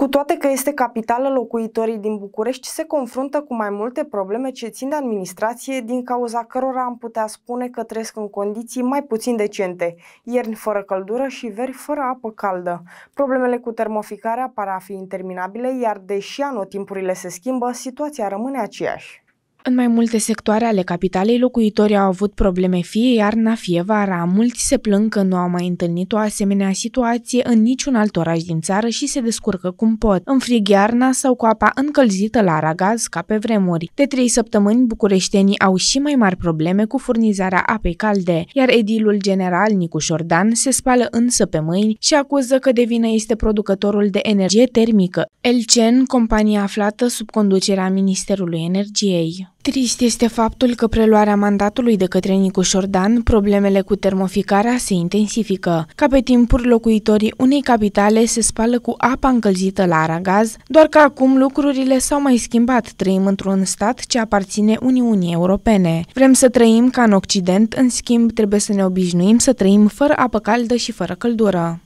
Cu toate că este capitală, locuitorii din București se confruntă cu mai multe probleme ce țin de administrație, din cauza cărora am putea spune că trăiesc în condiții mai puțin decente, ierni fără căldură și veri fără apă caldă. Problemele cu termoficarea par a fi interminabile, iar deși anotimpurile se schimbă, situația rămâne aceeași. În mai multe sectoare ale capitalei, locuitorii au avut probleme fie iarna, fie vara. Mulți se plâng că nu au mai întâlnit o asemenea situație în niciun alt oraș din țară și se descurcă cum pot, în frig iarna sau cu apa încălzită la aragaz ca pe vremuri. De trei săptămâni, bucureștenii au și mai mari probleme cu furnizarea apei calde, iar edilul general Nicu Șordan se spală însă pe mâini și acuză că de vină este producătorul de energie termică. Elcen, compania aflată sub conducerea Ministerului Energiei. Trist este faptul că preluarea mandatului de către Nicu Șordan, problemele cu termoficarea se intensifică. Ca pe timpuri, locuitorii unei capitale se spală cu apa încălzită la aragaz, doar că acum lucrurile s-au mai schimbat. Trăim într-un stat ce aparține Uniunii Europene. Vrem să trăim ca în Occident, în schimb trebuie să ne obișnuim să trăim fără apă caldă și fără căldură.